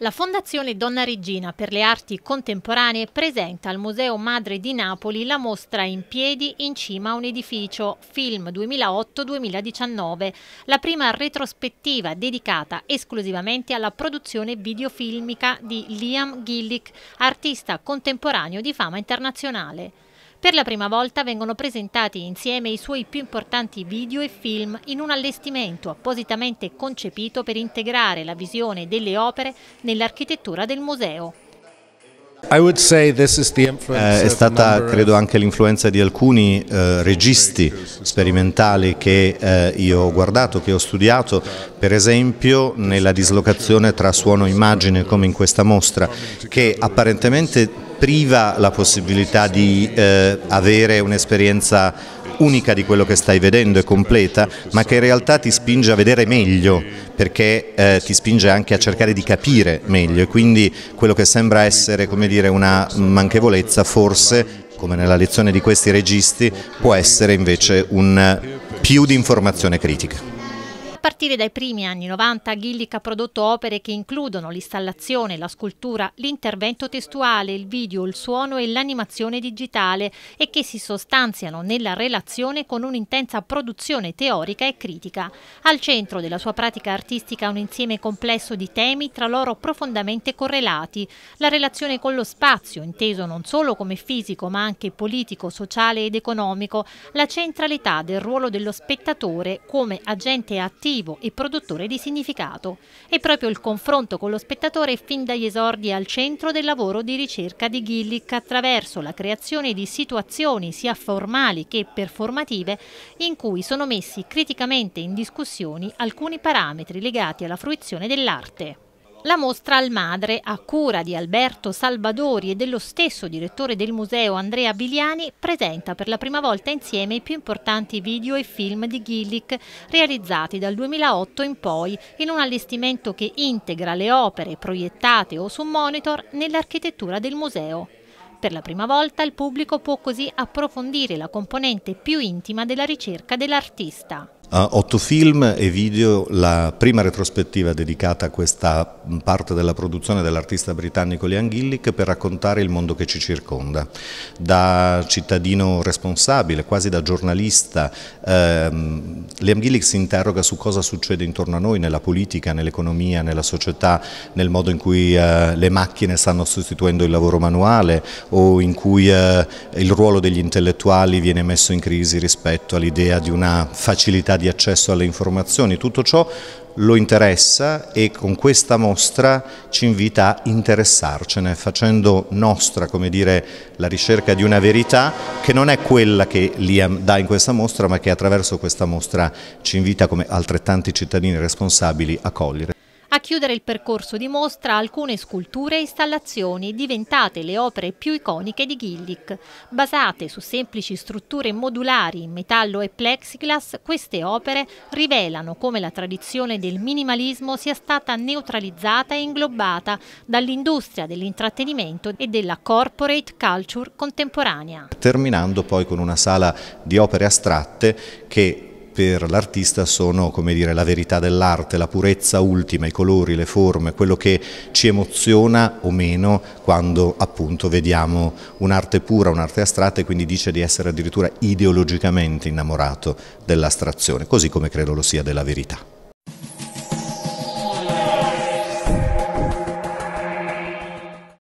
La Fondazione Donna Regina per le arti contemporanee presenta al Museo Madre di Napoli la mostra In piedi in cima a un edificio, film 2008-2019, la prima retrospettiva dedicata esclusivamente alla produzione videofilmica di Liam Gillick, artista contemporaneo di fama internazionale. Per la prima volta vengono presentati insieme i suoi più importanti video e film in un allestimento appositamente concepito per integrare la visione delle opere nell'architettura del museo. Eh, è stata credo anche l'influenza di alcuni eh, registi sperimentali che eh, io ho guardato, che ho studiato, per esempio nella dislocazione tra suono e immagine come in questa mostra, che apparentemente priva la possibilità di eh, avere un'esperienza unica di quello che stai vedendo e completa, ma che in realtà ti spinge a vedere meglio, perché eh, ti spinge anche a cercare di capire meglio e quindi quello che sembra essere come dire, una manchevolezza forse come nella lezione di questi registi, può essere invece un eh, più di informazione critica. A partire dai primi anni 90 Gillick ha prodotto opere che includono l'installazione, la scultura, l'intervento testuale, il video, il suono e l'animazione digitale e che si sostanziano nella relazione con un'intensa produzione teorica e critica. Al centro della sua pratica artistica un insieme complesso di temi tra loro profondamente correlati, la relazione con lo spazio, inteso non solo come fisico ma anche politico, sociale ed economico, la centralità del ruolo dello spettatore come agente attivo attivo e produttore di significato. È proprio il confronto con lo spettatore fin dagli esordi al centro del lavoro di ricerca di Gillick attraverso la creazione di situazioni sia formali che performative in cui sono messi criticamente in discussione alcuni parametri legati alla fruizione dell'arte. La mostra al madre, a cura di Alberto Salvadori e dello stesso direttore del museo Andrea Biliani, presenta per la prima volta insieme i più importanti video e film di Gillick realizzati dal 2008 in poi in un allestimento che integra le opere proiettate o su monitor nell'architettura del museo. Per la prima volta il pubblico può così approfondire la componente più intima della ricerca dell'artista otto film e video, la prima retrospettiva dedicata a questa parte della produzione dell'artista britannico Liam Gillick per raccontare il mondo che ci circonda. Da cittadino responsabile, quasi da giornalista, ehm, Liam Gillick si interroga su cosa succede intorno a noi nella politica, nell'economia, nella società, nel modo in cui eh, le macchine stanno sostituendo il lavoro manuale o in cui eh, il ruolo degli intellettuali viene messo in crisi rispetto all'idea di una facilità di accesso alle informazioni, tutto ciò lo interessa e con questa mostra ci invita a interessarcene, facendo nostra, come dire, la ricerca di una verità che non è quella che Liam dà in questa mostra, ma che attraverso questa mostra ci invita come altrettanti cittadini responsabili a cogliere. A chiudere il percorso di mostra alcune sculture e installazioni diventate le opere più iconiche di Gillick. Basate su semplici strutture modulari in metallo e plexiglass, queste opere rivelano come la tradizione del minimalismo sia stata neutralizzata e inglobata dall'industria dell'intrattenimento e della corporate culture contemporanea. Terminando poi con una sala di opere astratte che per l'artista sono come dire, la verità dell'arte, la purezza ultima, i colori, le forme, quello che ci emoziona o meno quando appunto vediamo un'arte pura, un'arte astratta e quindi dice di essere addirittura ideologicamente innamorato dell'astrazione, così come credo lo sia della verità.